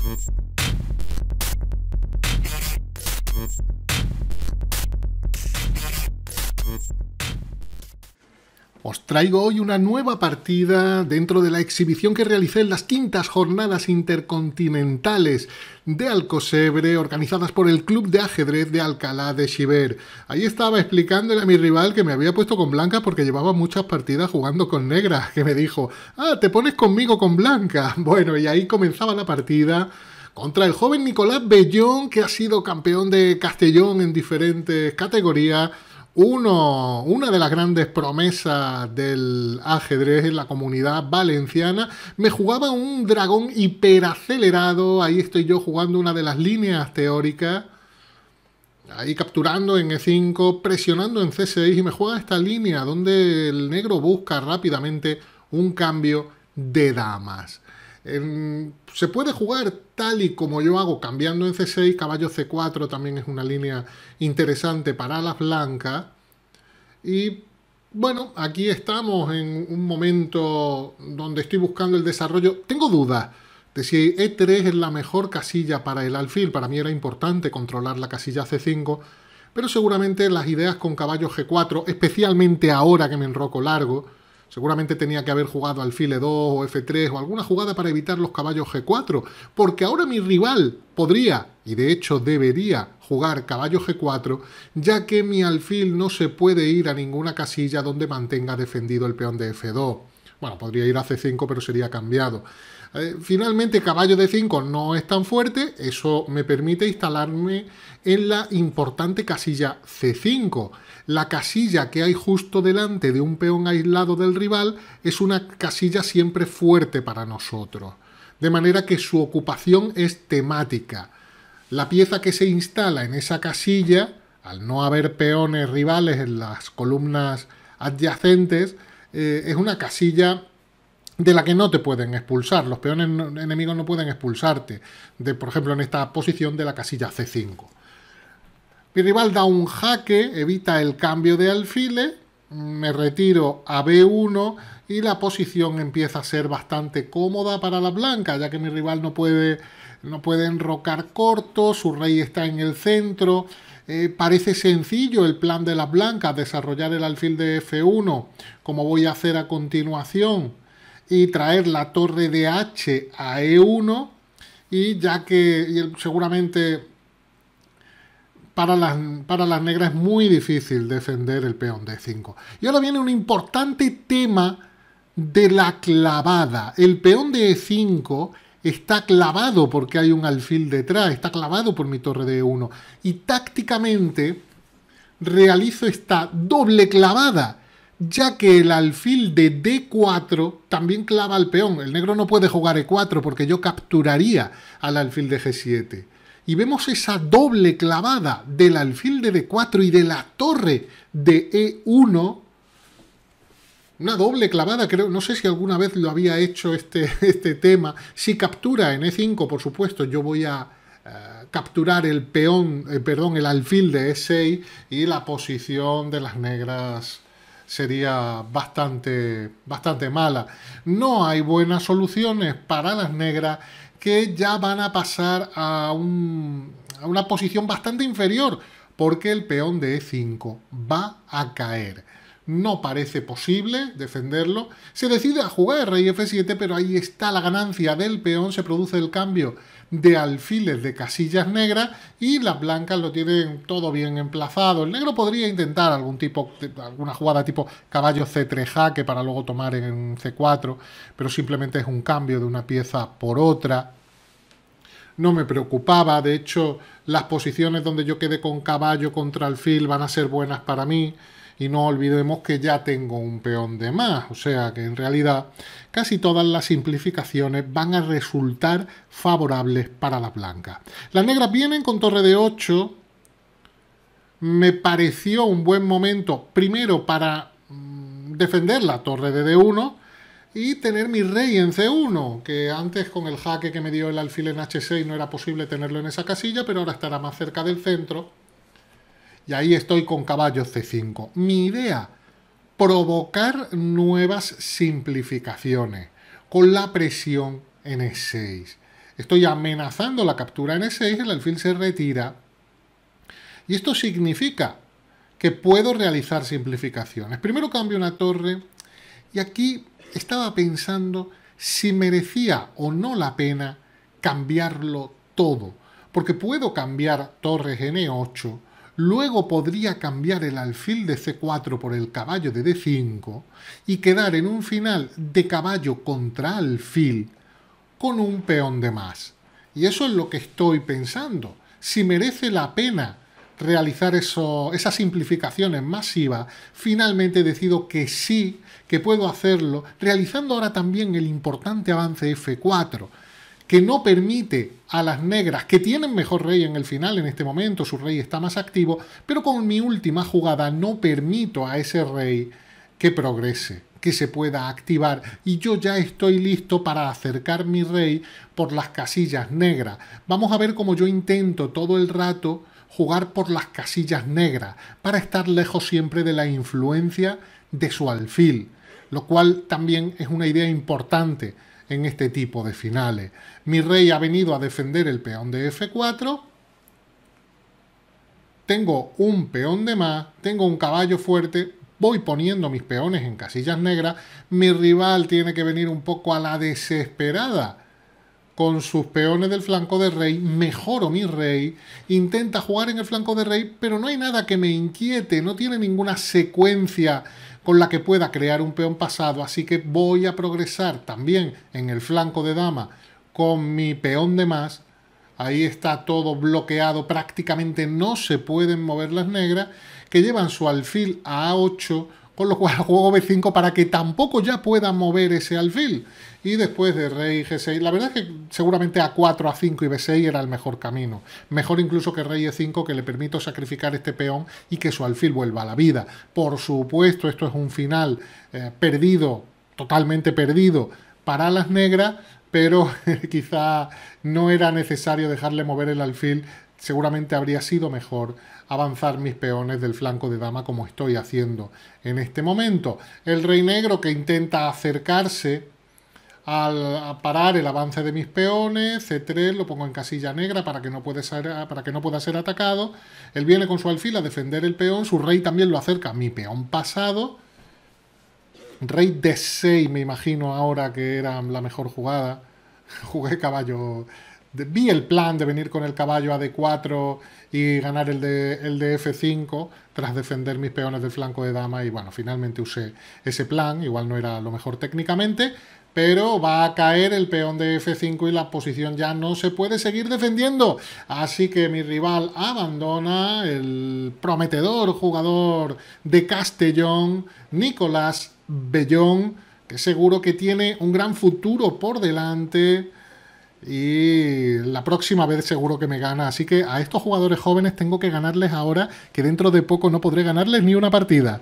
Thank you. Os traigo hoy una nueva partida dentro de la exhibición que realicé en las quintas jornadas intercontinentales de Alcosebre, organizadas por el Club de Ajedrez de Alcalá de Chiver. Ahí estaba explicándole a mi rival que me había puesto con blanca porque llevaba muchas partidas jugando con negra, que me dijo, ah, te pones conmigo con blanca. Bueno, y ahí comenzaba la partida contra el joven Nicolás Bellón, que ha sido campeón de Castellón en diferentes categorías uno, una de las grandes promesas del ajedrez en la comunidad valenciana. Me jugaba un dragón hiperacelerado. Ahí estoy yo jugando una de las líneas teóricas. Ahí capturando en E5, presionando en C6 y me juega esta línea donde el negro busca rápidamente un cambio de damas. Em, se puede jugar tal y como yo hago, cambiando en C6, caballo C4 también es una línea interesante para las blancas. Y bueno, aquí estamos en un momento donde estoy buscando el desarrollo. Tengo dudas de si E3 es la mejor casilla para el alfil. Para mí era importante controlar la casilla C5, pero seguramente las ideas con caballo G4, especialmente ahora que me enroco largo, Seguramente tenía que haber jugado alfil E2 o F3 o alguna jugada para evitar los caballos G4, porque ahora mi rival podría, y de hecho debería, jugar caballo G4, ya que mi alfil no se puede ir a ninguna casilla donde mantenga defendido el peón de F2. Bueno, podría ir a C5, pero sería cambiado. Eh, finalmente, caballo d 5 no es tan fuerte, eso me permite instalarme en la importante casilla C5. La casilla que hay justo delante de un peón aislado del rival es una casilla siempre fuerte para nosotros, de manera que su ocupación es temática. La pieza que se instala en esa casilla, al no haber peones rivales en las columnas adyacentes, eh, es una casilla de la que no te pueden expulsar. Los peones enemigos no pueden expulsarte, de, por ejemplo, en esta posición de la casilla C5. Mi rival da un jaque, evita el cambio de alfile, me retiro a B1 y la posición empieza a ser bastante cómoda para la blanca, ya que mi rival no puede, no puede enrocar corto, su rey está en el centro. Eh, parece sencillo el plan de las blancas, desarrollar el alfil de F1, como voy a hacer a continuación, y traer la torre de H a E1, y ya que seguramente para las, para las negras es muy difícil defender el peón de 5. Y ahora viene un importante tema de la clavada. El peón de E5 está clavado porque hay un alfil detrás, está clavado por mi torre de E1. Y tácticamente realizo esta doble clavada, ya que el alfil de D4 también clava al peón. El negro no puede jugar E4 porque yo capturaría al alfil de G7. Y vemos esa doble clavada del alfil de D4 y de la torre de E1 una doble clavada, creo, no sé si alguna vez lo había hecho este, este tema. Si captura en E5, por supuesto, yo voy a eh, capturar el peón, eh, perdón, el alfil de E6 y la posición de las negras sería bastante, bastante mala. No hay buenas soluciones para las negras que ya van a pasar a, a una posición bastante inferior porque el peón de E5 va a caer no parece posible defenderlo. Se decide a jugar rey f7, pero ahí está la ganancia del peón, se produce el cambio de alfiles de casillas negras y las blancas lo tienen todo bien emplazado. El negro podría intentar algún tipo, alguna jugada tipo caballo c3 jaque para luego tomar en c4, pero simplemente es un cambio de una pieza por otra no me preocupaba. De hecho, las posiciones donde yo quedé con caballo contra alfil van a ser buenas para mí y no olvidemos que ya tengo un peón de más, o sea que en realidad casi todas las simplificaciones van a resultar favorables para las blancas. Las negras vienen con torre de 8, me pareció un buen momento primero para mm, defender la torre de D1 y tener mi rey en C1, que antes con el jaque que me dio el alfil en H6 no era posible tenerlo en esa casilla, pero ahora estará más cerca del centro y ahí estoy con caballo C5. Mi idea, provocar nuevas simplificaciones con la presión en E6. Estoy amenazando la captura en E6, el alfil se retira. Y esto significa que puedo realizar simplificaciones. Primero cambio una torre y aquí estaba pensando si merecía o no la pena cambiarlo todo. Porque puedo cambiar torres e 8 Luego podría cambiar el alfil de C4 por el caballo de D5 y quedar en un final de caballo contra alfil con un peón de más. Y eso es lo que estoy pensando. Si merece la pena realizar eso, esas simplificaciones masivas, finalmente decido que sí, que puedo hacerlo, realizando ahora también el importante avance F4 que no permite a las negras, que tienen mejor rey en el final en este momento, su rey está más activo, pero con mi última jugada no permito a ese rey que progrese, que se pueda activar y yo ya estoy listo para acercar mi rey por las casillas negras. Vamos a ver cómo yo intento todo el rato jugar por las casillas negras para estar lejos siempre de la influencia de su alfil, lo cual también es una idea importante en este tipo de finales. Mi rey ha venido a defender el peón de F4. Tengo un peón de más, tengo un caballo fuerte, voy poniendo mis peones en casillas negras. Mi rival tiene que venir un poco a la desesperada con sus peones del flanco de rey, mejoro mi rey, intenta jugar en el flanco de rey, pero no hay nada que me inquiete, no tiene ninguna secuencia con la que pueda crear un peón pasado, así que voy a progresar también en el flanco de dama con mi peón de más. Ahí está todo bloqueado, prácticamente no se pueden mover las negras, que llevan su alfil a A8 con lo cual juego b5 para que tampoco ya pueda mover ese alfil. Y después de rey g6, la verdad es que seguramente a4, a5 y b6 era el mejor camino. Mejor incluso que rey e5, que le permito sacrificar este peón y que su alfil vuelva a la vida. Por supuesto, esto es un final eh, perdido, totalmente perdido para las negras, pero quizá no era necesario dejarle mover el alfil seguramente habría sido mejor avanzar mis peones del flanco de dama como estoy haciendo en este momento. El rey negro que intenta acercarse al parar el avance de mis peones, C3 lo pongo en casilla negra para que no, para que no pueda ser atacado. Él viene con su alfil a defender el peón, su rey también lo acerca, mi peón pasado. Rey D6 me imagino ahora que era la mejor jugada. Jugué caballo vi el plan de venir con el caballo a D4 y ganar el de, F5 tras defender mis peones del flanco de dama y bueno, finalmente usé ese plan, igual no era lo mejor técnicamente, pero va a caer el peón de F5 y la posición ya no se puede seguir defendiendo. Así que mi rival abandona el prometedor jugador de Castellón, Nicolás Bellón, que seguro que tiene un gran futuro por delante y la próxima vez seguro que me gana. Así que a estos jugadores jóvenes tengo que ganarles ahora, que dentro de poco no podré ganarles ni una partida.